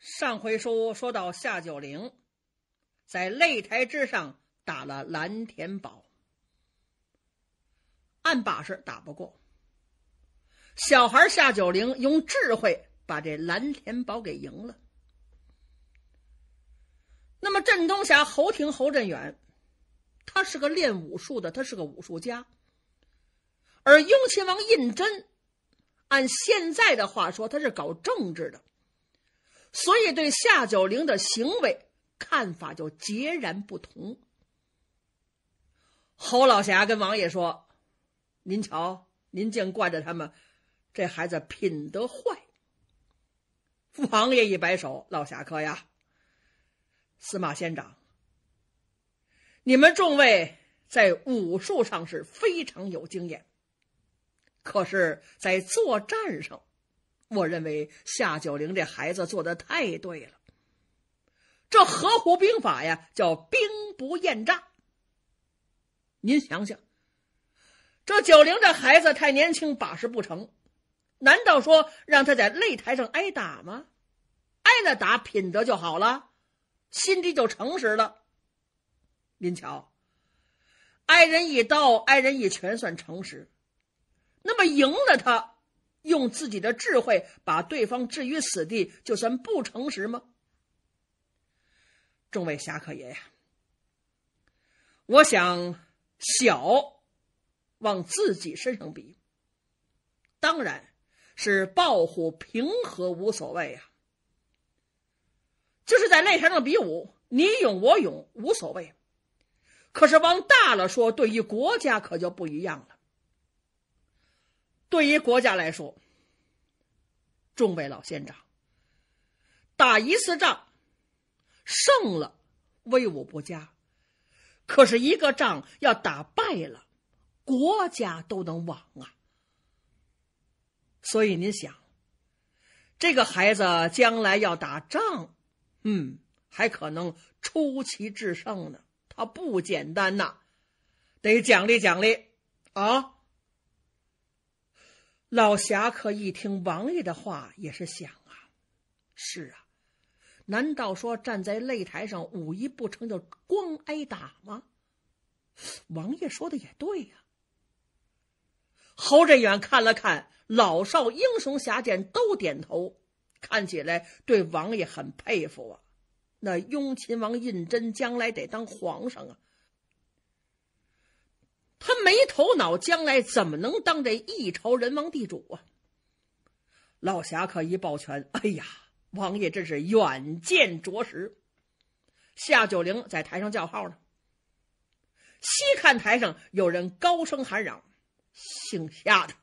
上回书说到，夏九龄在擂台之上打了蓝田宝，按把式打不过。小孩夏九龄用智慧把这蓝田宝给赢了。那么，镇东侠侯廷侯振远，他是个练武术的，他是个武术家。而雍亲王胤禛，按现在的话说，他是搞政治的。所以，对夏九龄的行为看法就截然不同。侯老侠跟王爷说：“您瞧，您竟惯着他们，这孩子品德坏。”王爷一摆手：“老侠客呀，司马仙长，你们众位在武术上是非常有经验，可是，在作战上。”我认为夏九龄这孩子做的太对了，这合乎兵法呀，叫兵不厌诈。您想想，这九龄这孩子太年轻，把式不成，难道说让他在擂台上挨打吗？挨了打，品德就好了，心地就诚实了。您瞧，挨人一刀，挨人一拳，算诚实。那么赢了他。用自己的智慧把对方置于死地，就算不诚实吗？众位侠客爷呀，我想小往自己身上比，当然是暴虎平和无所谓呀。就是在擂台上比武，你勇我勇无所谓，可是往大了说，对于国家可就不一样了。对于国家来说，众位老县长，打一次仗，胜了，威武不佳；可是一个仗要打败了，国家都能亡啊。所以您想，这个孩子将来要打仗，嗯，还可能出奇制胜呢。他不简单呐，得奖励奖励啊。老侠客一听王爷的话，也是想啊，是啊，难道说站在擂台上武艺不成就光挨打吗？王爷说的也对呀。侯振远看了看老少英雄侠剑都点头，看起来对王爷很佩服啊。那雍亲王胤禛将来得当皇上啊。他没头脑，将来怎么能当这一朝人王地主啊？老侠客一抱拳：“哎呀，王爷真是远见卓识。”夏九龄在台上叫号呢。西看台上有人高声喊嚷：“姓夏的，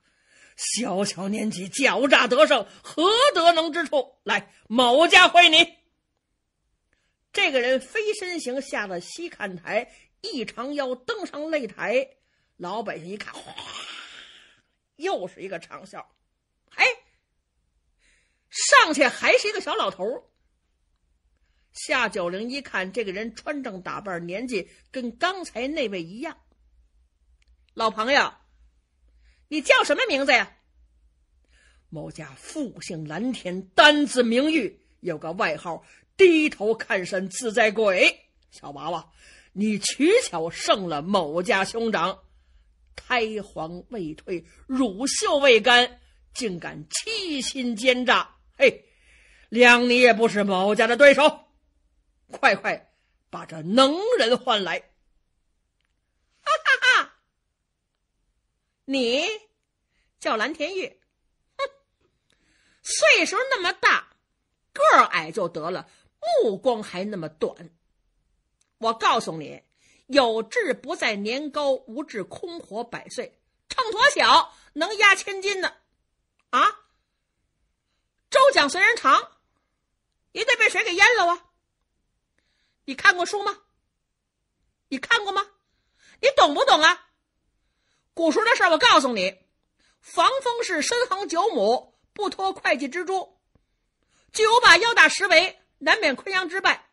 小小年纪，狡诈得胜，何德能之处？来，某家会你。”这个人飞身形下了西看台，一长腰登上擂台。老百姓一看，哗！又是一个长笑。哎，上去还是一个小老头。夏九龄一看，这个人穿正打扮，年纪跟刚才那位一样。老朋友，你叫什么名字呀？某家复姓蓝田，单字名玉，有个外号“低头看山自在鬼”。小娃娃，你取巧胜了某家兄长。胎黄未退，乳臭未干，竟敢欺心奸诈！嘿，谅你也不是毛家的对手，快快把这能人换来！哈哈哈！你叫蓝田玉，哼，岁数那么大，个矮就得了，目光还那么短。我告诉你。有志不在年高，无志空活百岁。秤砣小能压千斤呢，啊？周讲虽然长，也得被水给淹了啊。你看过书吗？你看过吗？你懂不懂啊？古书的事儿，我告诉你：防风是身横九亩，不脱会计之蛛；九把腰打十围，难免昆阳之败。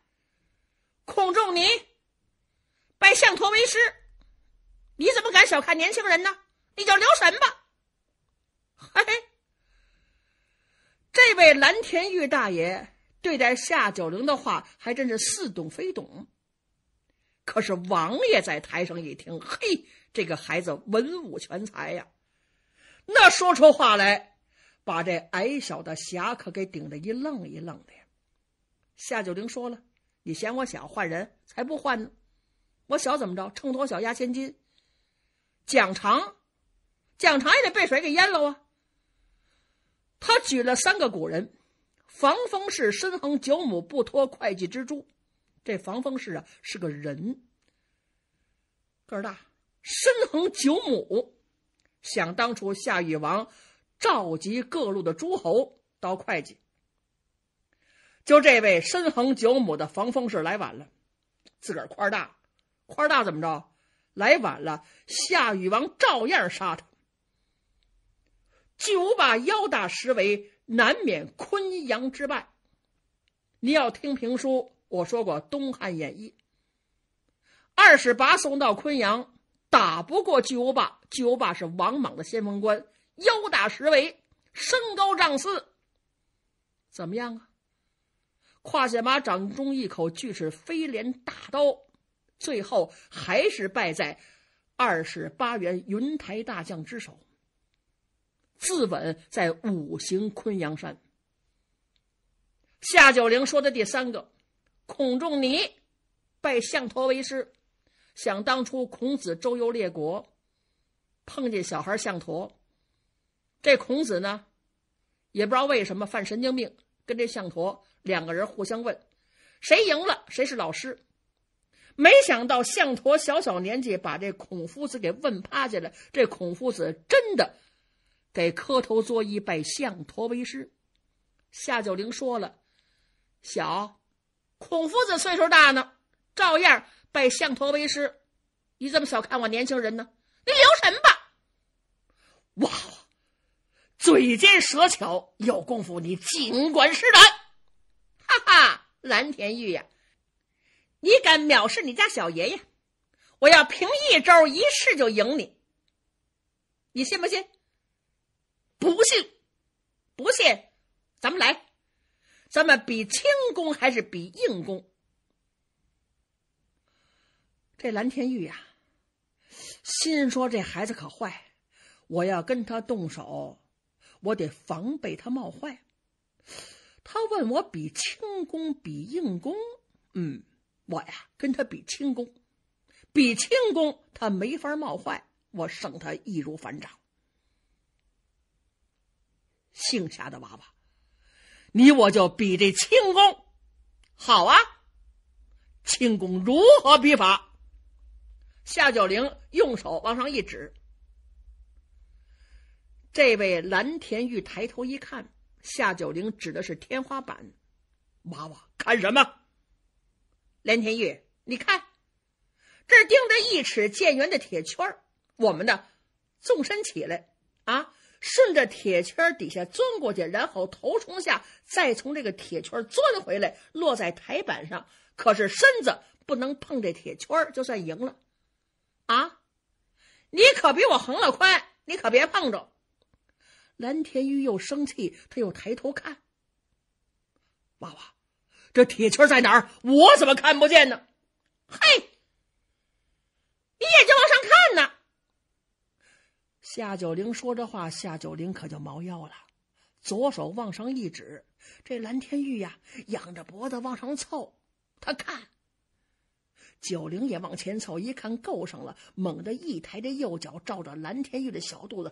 孔仲尼。拜相陀为师，你怎么敢小看年轻人呢？你叫留神吧。嘿嘿，这位蓝田玉大爷对待夏九龄的话还真是似懂非懂。可是王爷在台上一听，嘿，这个孩子文武全才呀，那说出话来，把这矮小的侠客给顶得一愣一愣的呀。夏九龄说了：“你嫌我小，换人才不换呢。”我小怎么着，秤砣小压千斤。蒋长，蒋长也得被水给淹了啊！他举了三个古人：防风氏身横九亩不脱会计之珠。这防风氏啊，是个人，个儿大，身横九亩。想当初夏禹王召集各路的诸侯到会计，就这位身横九亩的防风氏来晚了，自个儿块儿大。块大怎么着？来晚了，夏禹王照样杀他。巨无霸腰打十围，难免昆阳之败。你要听评书，我说过《东汉演义》，二十八送到昆阳打不过巨无霸，巨无霸是王莽的先锋官，腰打十围，身高丈四。怎么样啊？胯下马，掌中一口巨齿飞镰大刀。最后还是败在二十八员云台大将之手，自刎在五行昆阳山。夏九龄说的第三个，孔仲尼拜相陀为师，想当初孔子周游列国，碰见小孩相陀，这孔子呢，也不知道为什么犯神经病，跟这相陀两个人互相问，谁赢了谁是老师。没想到相陀小小年纪把这孔夫子给问趴下了，这孔夫子真的给磕头作揖拜相陀为师。夏九龄说了：“小孔夫子岁数大呢，照样拜相陀为师。你怎么小看我年轻人呢？你留神吧！”哇哇，嘴尖舌巧有功夫，你尽管施展。哈哈，蓝田玉呀！你敢藐视你家小爷爷？我要凭一招一式就赢你，你信不信？不信，不信，咱们来，咱们比轻功还是比硬功？这蓝天玉呀，心说这孩子可坏，我要跟他动手，我得防备他冒坏。他问我比轻功比硬功，嗯。我呀，跟他比轻功，比轻功他没法冒坏，我胜他易如反掌。姓夏的娃娃，你我就比这轻功，好啊！轻功如何比法？夏九龄用手往上一指，这位蓝田玉抬头一看，夏九龄指的是天花板。娃娃看什么？蓝天玉，你看，这盯钉着一尺见圆的铁圈我们呢，纵身起来，啊，顺着铁圈底下钻过去，然后头冲下，再从这个铁圈钻回来，落在台板上。可是身子不能碰这铁圈就算赢了。啊，你可比我横了宽，你可别碰着。蓝天玉又生气，他又抬头看，娃娃。这铁圈在哪儿？我怎么看不见呢？嘿，你眼睛往上看呢。夏九龄说这话，夏九龄可就毛腰了，左手往上一指，这蓝天玉呀，仰着脖子往上凑，他看。九龄也往前凑，一看够上了，猛地一抬这右脚，照着蓝天玉的小肚子，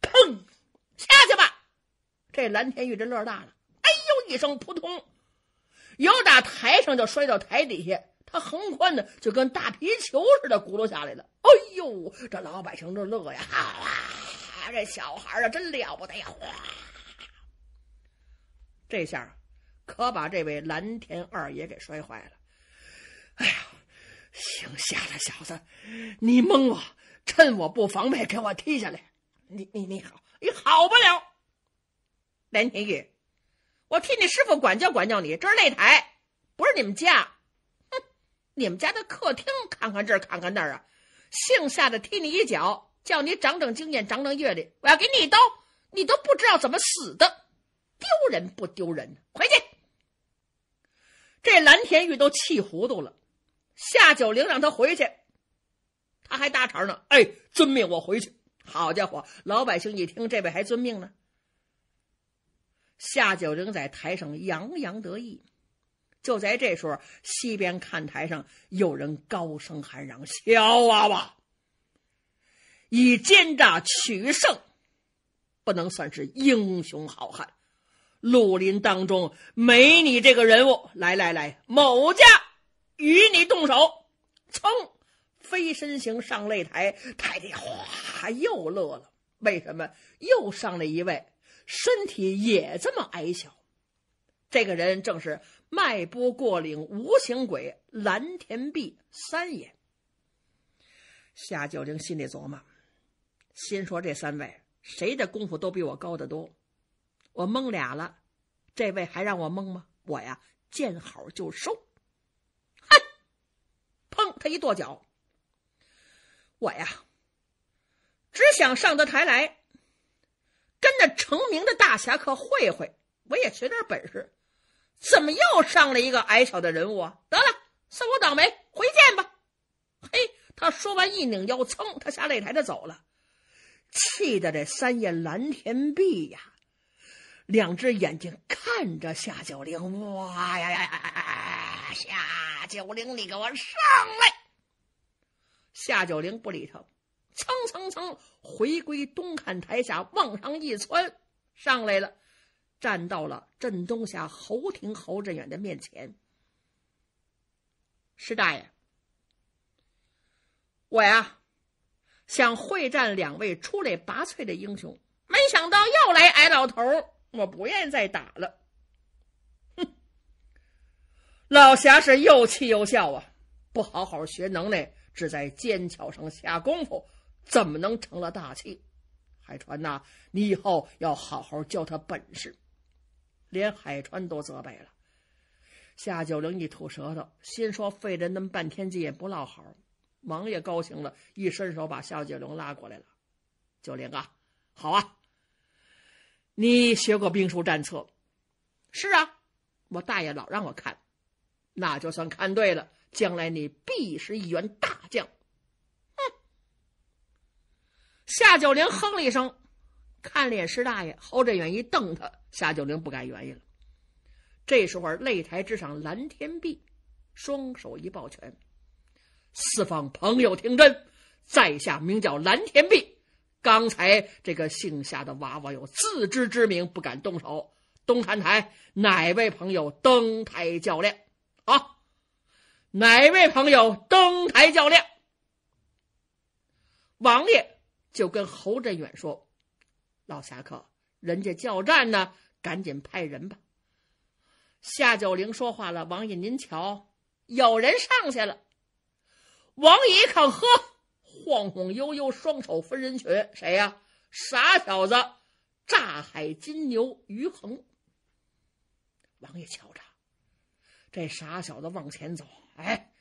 砰下去吧！这蓝天玉这乐大了，哎呦一声，扑通。由打台上就摔到台底下，他横宽的就跟大皮球似的轱辘下来了。哎呦，这老百姓这乐呀！哗，这小孩啊，真了不得呀！哗，这下可把这位蓝田二爷给摔坏了。哎呀，行夏的小子，你蒙我，趁我不防备给我踢下来！你你你好，你好不了，蓝田玉。我替你师傅管教管教你，这是擂台，不是你们家。哼，你们家的客厅，看看这儿，看看那儿啊！姓夏的踢你一脚，叫你长长经验，长长阅历。我要给你一刀，你都不知道怎么死的，丢人不丢人？回去！这蓝田玉都气糊涂了，夏九龄让他回去，他还搭茬呢。哎，遵命，我回去。好家伙，老百姓一听这位还遵命呢。夏九龄在台上洋洋得意。就在这时候，西边看台上有人高声喊嚷：“小娃娃，以奸诈取胜，不能算是英雄好汉。绿林当中没你这个人物。来来来，某家与你动手！”噌，飞身形上擂台，台里哗又乐了。为什么又上来一位？身体也这么矮小，这个人正是脉波过岭无形鬼蓝田碧三爷。夏九龄心里琢磨，心说这三位谁的功夫都比我高得多，我蒙俩了，这位还让我蒙吗？我呀，见好就收。砰！他一跺脚。我呀，只想上得台来。跟着成名的大侠客会会，我也学点本事。怎么又上了一个矮小的人物啊？得了，算我倒霉，回见吧。嘿，他说完一拧腰，噌，他下擂台就走了。气得这三爷蓝田碧呀，两只眼睛看着夏九龄，哇呀呀呀呀！夏九龄，你给我上来！夏九龄不理他。蹭蹭蹭，回归东看台下，往上一窜，上来了，站到了镇东侠侯廷侯振远的面前。师大爷，我呀，想会战两位出类拔萃的英雄，没想到又来矮老头我不愿意再打了。哼！老侠是又气又笑啊，不好好学能耐，只在剑桥上下功夫。怎么能成了大器？海川呐，你以后要好好教他本事。连海川都责备了。夏九龄一吐舌头，心说费了那么半天劲也不落好。王爷高兴了，一伸手把夏九龄拉过来了。九龄啊，好啊，你学过兵书战策？是啊，我大爷老让我看。那就算看对了，将来你必是一员大将。夏九龄哼了一声，看了眼师大爷侯振远一瞪他，夏九龄不敢言语了。这时候，擂台之上，蓝天碧双手一抱拳：“四方朋友听真，在下名叫蓝天碧。刚才这个姓夏的娃娃有自知之明，不敢动手。东看台哪位朋友登台较量？啊，哪位朋友登台较量？王爷。”就跟侯振远说：“老侠客，人家叫战呢，赶紧派人吧。”夏九龄说话了：“王爷，您瞧，有人上去了。”王爷一看，呵，晃晃悠悠，双手分人群，谁呀？傻小子，诈海金牛于恒。王爷瞧着，这傻小子往前走，哎，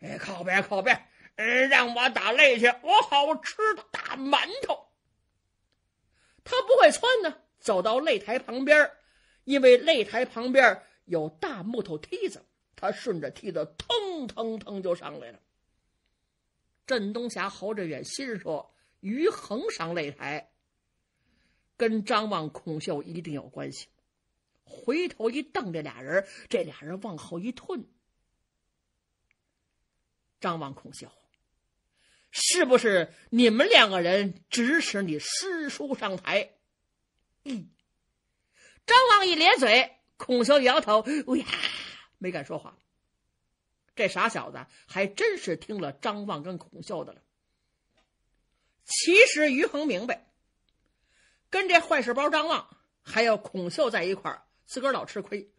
哎，靠边，靠边。嗯，让我打擂去，我好吃大馒头。他不会窜呢，走到擂台旁边因为擂台旁边有大木头梯子，他顺着梯子腾腾腾就上来了。镇东侠侯志远心说：于恒上擂台，跟张望、孔秀一定有关系。回头一瞪，这俩人，这俩人往后一退。张望、孔秀。是不是你们两个人指使你师叔上台？嗯，张望一咧嘴，孔秀摇头，哎呀，没敢说话。这傻小子还真是听了张望跟孔秀的了。其实于恒明白，跟这坏事包张望还有孔秀在一块儿，自个儿老吃亏。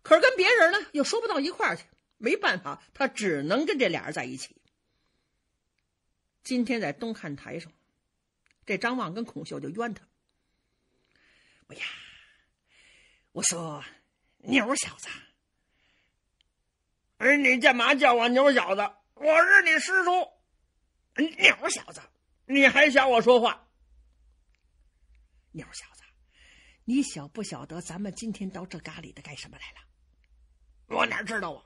可是跟别人呢，又说不到一块儿去，没办法，他只能跟这俩人在一起。今天在东看台上，这张望跟孔秀就冤他。哎呀，我说牛小子，哎，你干嘛叫我牛小子？我是你师叔，牛小子，你还想我说话？牛小子，你晓不晓得咱们今天到这旮里的干什么来了？我哪知道啊？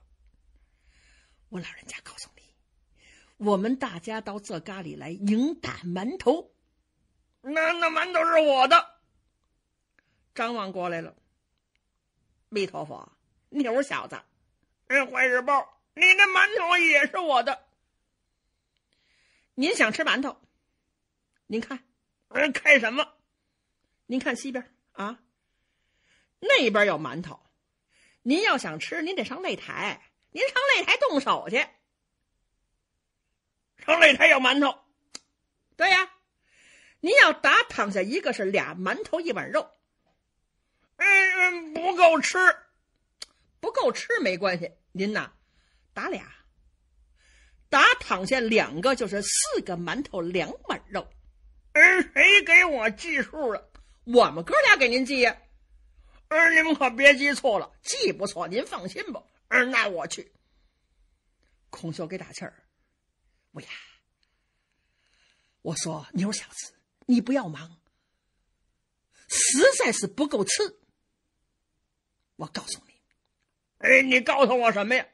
我老人家告诉你。我们大家到这旮里来赢大馒头，那那馒头是我的。张望过来了，弥陀佛，牛小子，嗯，坏日报，你那馒头也是我的。您想吃馒头，您看，嗯，开什么？您看西边啊，那边有馒头。您要想吃，您得上擂台，您上擂台动手去。城里才有馒头，对呀，您要打躺下一个是俩馒头一碗肉，嗯，不够吃，不够吃没关系，您呐打俩，打躺下两个就是四个馒头两碗肉，嗯，谁给我记数了？我们哥俩给您记呀，嗯，你们可别记错了，记不错，您放心吧，嗯，那我去。孔秀给打气儿。我呀，我说牛小子，你不要忙，实在是不够吃。我告诉你，哎，你告诉我什么呀？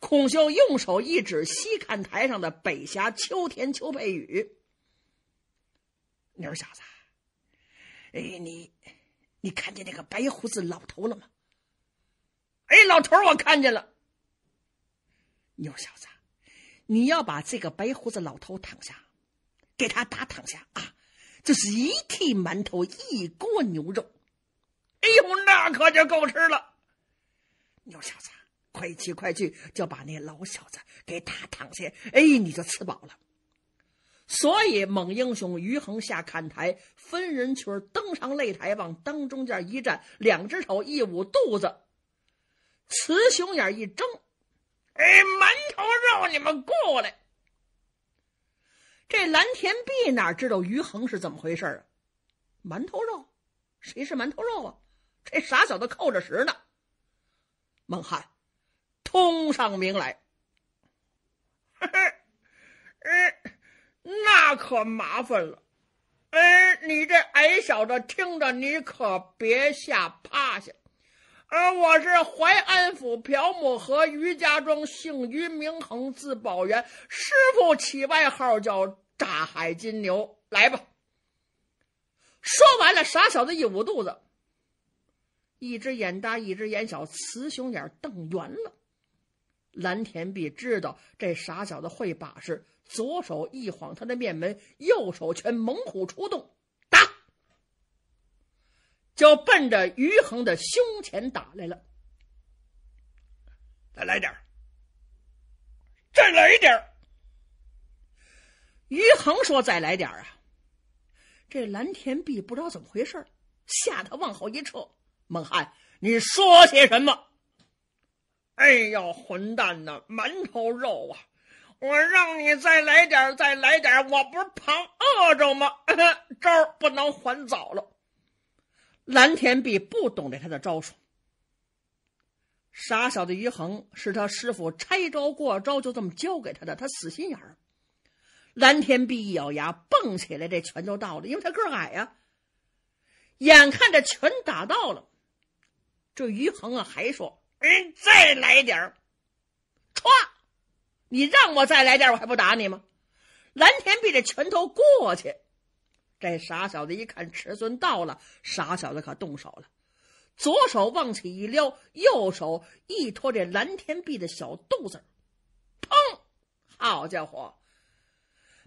孔秀用手一指西看台上的北侠秋田秋佩雨。牛小子，哎，你你看见那个白胡子老头了吗？哎，老头，我看见了。牛小子。你要把这个白胡子老头躺下，给他打躺下啊！就是一屉馒头，一锅牛肉，哎呦，那可就够吃了。牛小子，快去快去，就把那老小子给打躺下，哎，你就吃饱了。所以，猛英雄于恒下看台，分人群登上擂台，往当中间一站，两只手一捂肚子，雌雄眼一睁。哎，馒头肉，你们过来！这蓝田碧哪知道于恒是怎么回事啊？馒头肉，谁是馒头肉啊？这傻小子扣着食呢。孟汉，通上名来。那可麻烦了。哎，你这矮小子，听着，你可别吓趴下。呃，我是淮安府朴母河于家庄，姓于，名恒，字宝元，师傅起外号叫“炸海金牛”。来吧。说完了，傻小子一捂肚子，一只眼大，一只眼小，雌雄眼瞪圆了。蓝田碧知道这傻小子会把式，左手一晃他的面门，右手拳猛虎出洞。就奔着于恒的胸前打来了，再来点再来一点于恒说：“再来点啊！”这蓝田碧不知道怎么回事，吓他往后一撤。孟汉，你说些什么？哎呦，混蛋呐，馒头肉啊！我让你再来点再来点我不是怕饿着吗？招不能还早了。蓝田碧不懂这他的招数，傻小子于恒是他师傅拆招过招就这么教给他的，他死心眼儿。蓝天碧一咬牙，蹦起来，这拳头到了，因为他个矮呀。眼看着拳打到了，这于恒啊还说：“嗯，再来点儿。”你让我再来点，我还不打你吗？蓝天碧这拳头过去。这傻小子一看尺寸到了，傻小子可动手了，左手往起一撩，右手一托这蓝天碧的小肚子，砰！好家伙，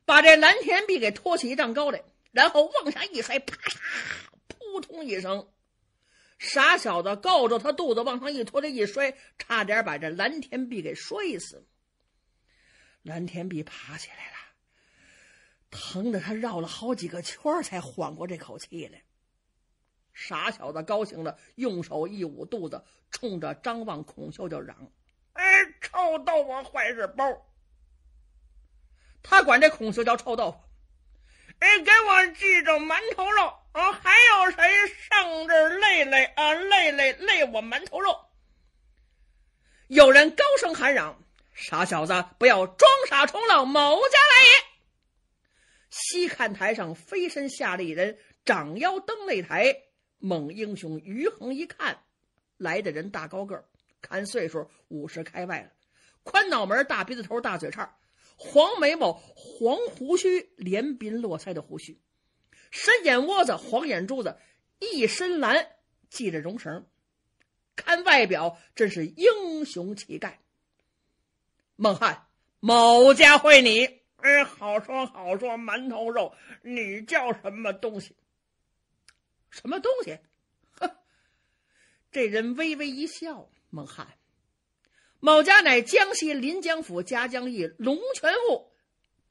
把这蓝天碧给托起一丈高来，然后往下一摔，啪嚓，扑通一声，傻小子够着他肚子往上一托，这一摔，差点把这蓝天碧给摔死了。蓝天碧爬起来了。疼的他绕了好几个圈才缓过这口气来。傻小子高兴的用手一捂肚子，冲着张望孔秀就嚷：“哎，臭豆腐，坏日包！”他管这孔秀叫臭豆腐。哎，给我记着馒头肉啊！还有谁上这累累啊？累累累我馒头肉！有人高声喊嚷：“傻小子，不要装傻充愣，某家来也！”西看台上飞身下立人，掌腰登擂台。猛英雄于恒一看，来的人大高个儿，看岁数五十开外了，宽脑门、大鼻子头、大嘴叉，黄眉毛、黄胡须，连鬓络腮的胡须，深眼窝子、黄眼珠子，一身蓝系着绒绳看外表真是英雄气概。孟汉，某家会你。哎，好说好说，馒头肉，你叫什么东西？什么东西？哼！这人微微一笑，孟汉，某家乃江西临江府夹江邑龙泉务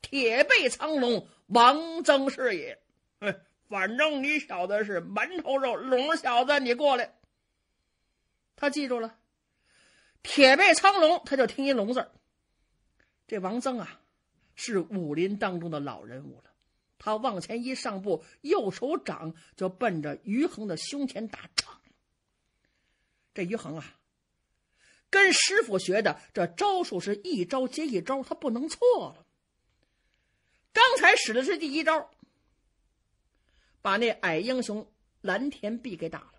铁背苍龙王曾是也。嗯，反正你小子是馒头肉，龙小子，你过来。他记住了，铁背苍龙，他就听一“龙”字这王增啊。是武林当中的老人物了，他往前一上步，右手掌就奔着于恒的胸前打。这于恒啊，跟师傅学的这招数是一招接一招，他不能错了。刚才使的是第一招，把那矮英雄蓝田碧给打了，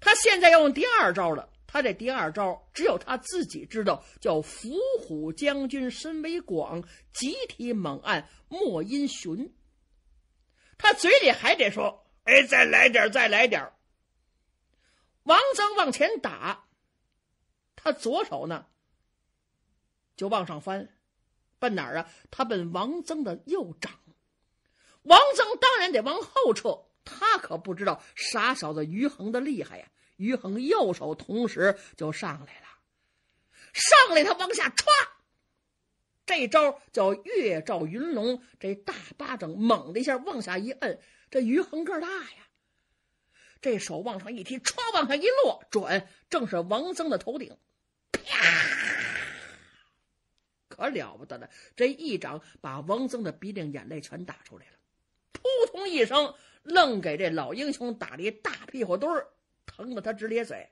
他现在要用第二招了。他这第二招只有他自己知道，叫“伏虎将军身为广，集体猛按莫因循”。他嘴里还得说：“哎，再来点，再来点。”王增往前打，他左手呢就往上翻，奔哪儿啊？他奔王增的右掌。王增当然得往后撤，他可不知道傻小子于恒的厉害呀。于恒右手同时就上来了，上来他往下歘。这招叫月照云龙。这大巴掌猛的一下往下一摁，这于恒个大呀，这手往上一提，歘往下一落，准正是王僧的头顶。啪！可了不得了，这一掌把王僧的鼻涕眼泪全打出来了，扑通一声，愣给这老英雄打了一大屁股墩儿。疼得他直咧嘴，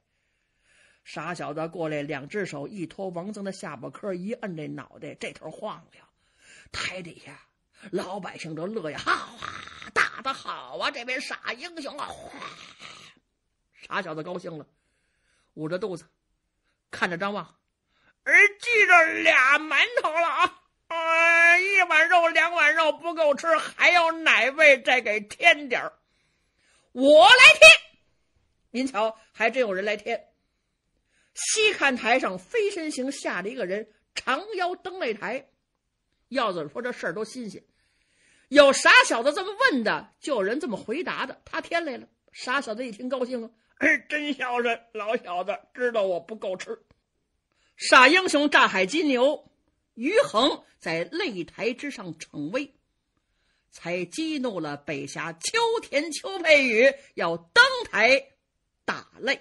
傻小子过来，两只手一托王增的下巴颏一摁这脑袋，这头晃悠。台底下老百姓都乐呀，哈，打得好啊！这位傻英雄啊，哗！傻小子高兴了，捂着肚子看着张望，儿记着俩馒头了啊！呃，一碗肉，两碗肉不够吃，还有哪位再给添点儿？我来添。您瞧，还真有人来添。西看台上飞身行，下了一个人，长腰登擂台。耀子说：“这事儿都新鲜，有傻小子这么问的，就有人这么回答的。他添来了，傻小子一听高兴啊，哎，真孝顺，老小子知道我不够吃。傻英雄炸海金牛于恒在擂台之上逞威，才激怒了北侠秋田秋佩宇要登台。”打擂。